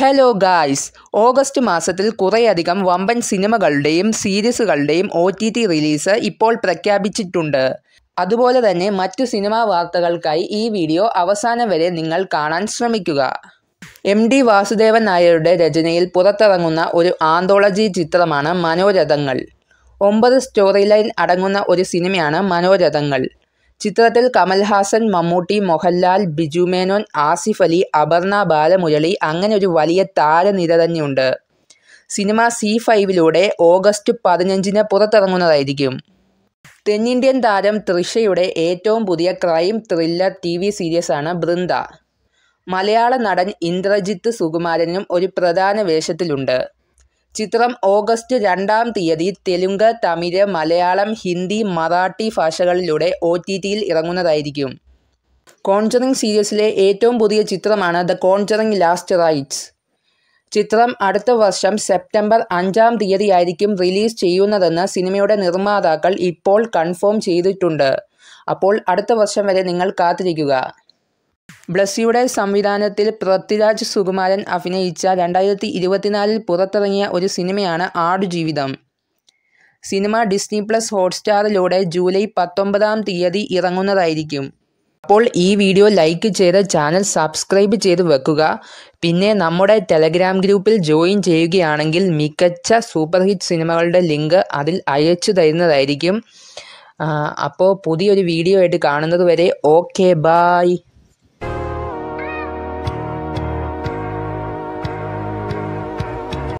hello guys August മാസത്തിൽ കുറേയധികം വമ്പൻ സിനിമകളുടെയും സീരീസുകളുടെയും ഒ ടി ടി റിലീസ് ഇപ്പോൾ പ്രഖ്യാപിച്ചിട്ടുണ്ട് അതുപോലെ തന്നെ മറ്റു സിനിമാ വാർത്തകൾക്കായി ഈ വീഡിയോ അവസാനം വരെ നിങ്ങൾ കാണാൻ ശ്രമിക്കുക എം ഡി വാസുദേവൻ നായരുടെ രചനയിൽ പുറത്തിറങ്ങുന്ന ഒരു ആന്തോളജി ചിത്രമാണ് മനോരഥങ്ങൾ ഒമ്പത് സ്റ്റോറി ലൈൻ അടങ്ങുന്ന ഒരു സിനിമയാണ് മനോരഥങ്ങൾ ചിത്രത്തിൽ കമൽഹാസൻ മമ്മൂട്ടി മോഹൻലാൽ ബിജു മേനോൻ ആസിഫ് അലി അപർണ ബാലമുരളി അങ്ങനെ ഒരു വലിയ താരനിര തന്നെയുണ്ട് സിനിമ സി ഫൈവിലൂടെ ഓഗസ്റ്റ് പതിനഞ്ചിന് പുറത്തിറങ്ങുന്നതായിരിക്കും തെന്നിന്ത്യൻ താരം തൃഷയുടെ ഏറ്റവും പുതിയ ക്രൈം ത്രില്ലർ ടി വി സീരീസാണ് ബൃന്ദ മലയാള നടൻ ഇന്ദ്രജിത്ത് സുകുമാരനും ഒരു പ്രധാന വേഷത്തിലുണ്ട് ചിത്രം ഓഗസ്റ്റ് രണ്ടാം തീയതി തെലുങ്ക് തമിഴ് മലയാളം ഹിന്ദി മറാഠി ഭാഷകളിലൂടെ ഒ ടി ടിയിൽ ഇറങ്ങുന്നതായിരിക്കും കോൺചറിങ് സീരീസിലെ ഏറ്റവും പുതിയ ചിത്രമാണ് ദ കോൺചറിങ് ലാസ്റ്റ് റൈറ്റ്സ് ചിത്രം അടുത്ത വർഷം സെപ്റ്റംബർ അഞ്ചാം ആയിരിക്കും റിലീസ് ചെയ്യുന്നതെന്ന് സിനിമയുടെ നിർമ്മാതാക്കൾ ഇപ്പോൾ കൺഫേം ചെയ്തിട്ടുണ്ട് അപ്പോൾ അടുത്ത വർഷം വരെ നിങ്ങൾ കാത്തിരിക്കുക ബ്ലസ്സിയുടെ സംവിധാനത്തിൽ പൃഥ്വിരാജ് സുകുമാരൻ അഭിനയിച്ച രണ്ടായിരത്തി ഇരുപത്തിനാലിൽ പുറത്തിറങ്ങിയ ഒരു സിനിമയാണ് ആടുജീവിതം സിനിമ ഡിസ്നി പ്ലസ് ഹോട്ട്സ്റ്റാറിലൂടെ ജൂലൈ പത്തൊമ്പതാം തീയതി ഇറങ്ങുന്നതായിരിക്കും അപ്പോൾ ഈ വീഡിയോ ലൈക്ക് ചെയ്ത് ചാനൽ സബ്സ്ക്രൈബ് ചെയ്ത് വെക്കുക പിന്നെ നമ്മുടെ ടെലഗ്രാം ഗ്രൂപ്പിൽ ജോയിൻ ചെയ്യുകയാണെങ്കിൽ മികച്ച സൂപ്പർ ഹിറ്റ് സിനിമകളുടെ ലിങ്ക് അതിൽ അയച്ചു തരുന്നതായിരിക്കും അപ്പോൾ പുതിയൊരു വീഡിയോ ആയിട്ട് കാണുന്നത് വരെ ഓക്കെ ബായ്